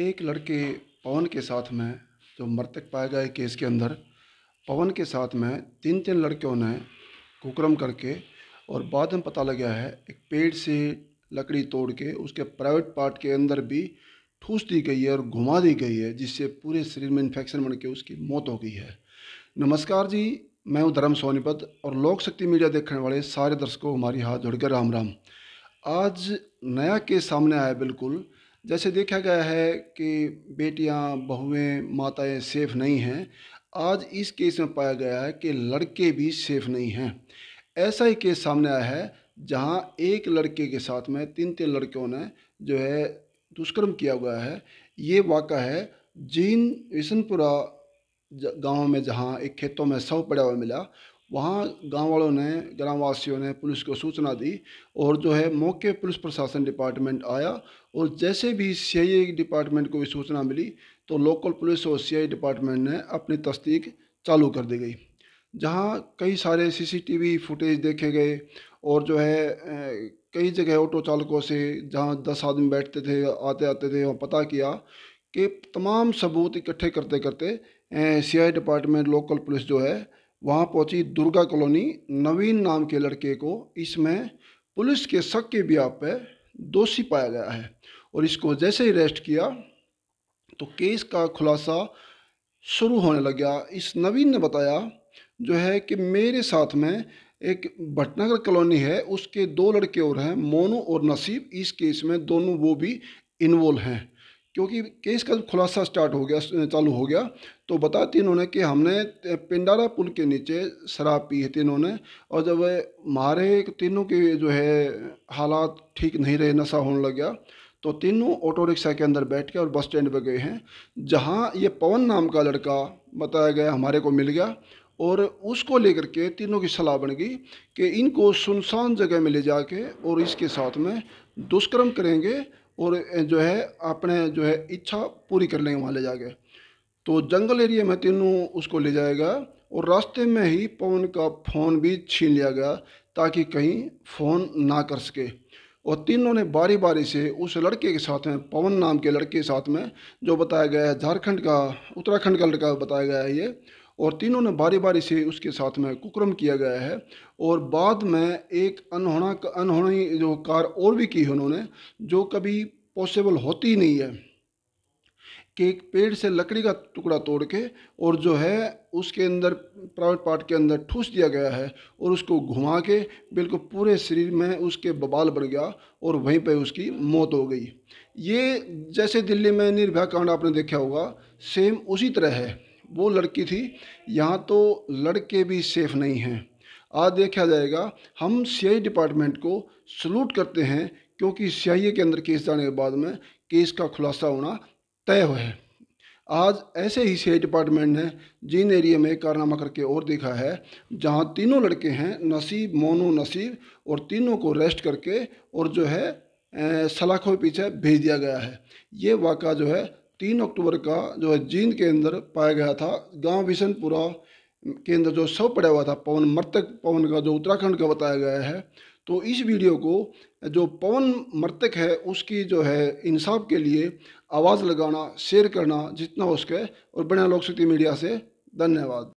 एक लड़के पवन के साथ में जो मृतक पाए गए केस के अंदर पवन के साथ में तीन तीन लड़कियों ने कुकरम करके और बाद में पता लग गया है एक पेड़ से लकड़ी तोड़ के उसके प्राइवेट पार्ट के अंदर भी ठूस दी गई है और घुमा दी गई है जिससे पूरे शरीर में इन्फेक्शन बन के उसकी मौत हो गई है नमस्कार जी मैं हूँ धर्म सोनीपत और लोक शक्ति मीडिया देखने वाले सारे दर्शकों हमारी हाथ जोड़कर राम राम आज नया केस सामने आया बिल्कुल जैसे देखा गया है कि बेटियां बहुएं माताएं सेफ़ नहीं हैं आज इस केस में पाया गया है कि लड़के भी सेफ़ नहीं हैं ऐसा ही केस सामने आया है जहां एक लड़के के साथ में तीन तीन लड़कियों ने जो है दुष्कर्म किया हुआ है ये वाक़ा है जीन विशनपुरा गांव में जहां एक खेतों में सौ पड़ा हुआ मिला वहाँ गाँव वालों ने ग्रामवासियों ने पुलिस को सूचना दी और जो है मौके पुलिस प्रशासन डिपार्टमेंट आया और जैसे भी सी डिपार्टमेंट को भी सूचना मिली तो लोकल पुलिस और सी डिपार्टमेंट ने अपनी तस्दीक चालू कर दी गई जहाँ कई सारे सीसीटीवी फुटेज देखे गए और जो है कई जगह ऑटो चालकों से जहाँ दस आदमी बैठते थे आते आते थे वहाँ पता किया कि तमाम सबूत इकट्ठे करते करते C I department local police जो है वहाँ पहुँची दुर्गा कॉलोनी नवीन नाम के लड़के को इसमें पुलिस के शक के ब्याप पर दोषी पाया गया है और इसको जैसे ही अरेस्ट किया तो केस का खुलासा शुरू होने लग गया इस नवीन ने बताया जो है कि मेरे साथ में एक भटनगर कॉलोनी है उसके दो लड़के और हैं मोनू और नसीब इस केस में दोनों वो भी इन्वॉल्व हैं क्योंकि केस का खुलासा स्टार्ट हो गया चालू हो गया तो बताती इन्होंने कि हमने पिंडारा पुल के नीचे शराब पी है तीनों ने और जब मारे तीनों के जो है हालात ठीक नहीं रहे नशा होने लग गया तो तीनों ऑटो रिक्शा के अंदर बैठ के और बस स्टैंड पर गए हैं जहाँ ये पवन नाम का लड़का बताया गया हमारे को मिल गया और उसको लेकर के तीनों की सलाह बन गई कि इनको सुनसान जगह में ले जाके और इसके साथ में दुष्कर्म करेंगे और जो है अपने जो है इच्छा पूरी कर लेंगे वहाँ ले जाके तो जंगल एरिया में तीनों उसको ले जाएगा और रास्ते में ही पवन का फ़ोन भी छीन लिया गया ताकि कहीं फ़ोन ना कर सके और तीनों ने बारी बारी से उस लड़के के साथ में पवन नाम के लड़के के साथ में जो बताया गया है झारखंड का उत्तराखंड का लड़का बताया गया है ये और तीनों ने बारी बारी से उसके साथ में कुक्रम किया गया है और बाद में एक अनहोना अनहोनी जो कार और भी की है उन्होंने जो कभी पॉसिबल होती ही नहीं है कि एक पेड़ से लकड़ी का टुकड़ा तोड़ के और जो है उसके अंदर प्राइवेट पार्ट के अंदर ठूस दिया गया है और उसको घुमा के बिल्कुल पूरे शरीर में उसके बबाल बढ़ गया और वहीं पर उसकी मौत हो गई ये जैसे दिल्ली में निर्भया कांड आपने देखा होगा सेम उसी तरह है वो लड़की थी यहाँ तो लड़के भी सेफ़ नहीं हैं आज देखा जाएगा हम सी डिपार्टमेंट को सल्यूट करते हैं क्योंकि सी के अंदर केस जाने के बाद में केस का खुलासा होना तय है आज ऐसे ही सी डिपार्टमेंट ने जिन एरिया में कारनामा करके और देखा है जहाँ तीनों लड़के हैं नसीब मोनू नसीब और तीनों को रेस्ट करके और जो है सलाखों के पीछे भेज दिया गया है ये वाक़ा जो है तीन अक्टूबर का जो है जींद के अंदर पाया गया था गांव विशनपुरा के अंदर जो शव पड़ा हुआ था पवन मृतक पवन का जो उत्तराखंड का बताया गया है तो इस वीडियो को जो पवन मृतक है उसकी जो है इंसाफ के लिए आवाज़ लगाना शेयर करना जितना हो सके और बने लोक शक्ति मीडिया से धन्यवाद